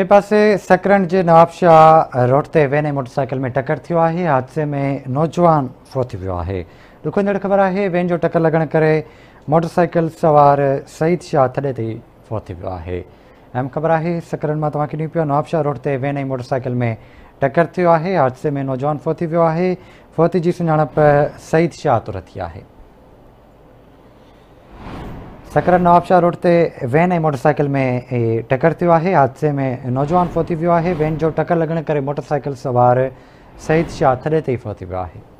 ॿिए पासे सकरनि जे नवाबशाह रोड ते वेन ऐं मोटर में टकर थियो आहे हादसे में नौजवान फोती वियो आहे ॾुखंदड़ ख़बर आहे वेन जो टकरु लॻणु करे मोटरसाइकिल सवार सईद शाह थधे ते फोती वियो आहे अहमु ख़बर आहे सकरनि मां तव्हांखे ॾियूं पियो नवाबशाह रोड ते वेन ऐं मोटर में टकरु थियो आहे हादसे में नौजवान फोती वियो आहे फोत जी सुञाणप सईद शाह तुर थी आहे सकर नवाबशशाह रोड ते वैन ऐं मोटरसाइकिल में ही टकरु थियो आहे हादसे में नौजवान फोती वियो आहे वैन जो टकरु लॻणु करे मोटरसाइकिल सवार शहीद शाह थॾे ते ई फोती वियो आहे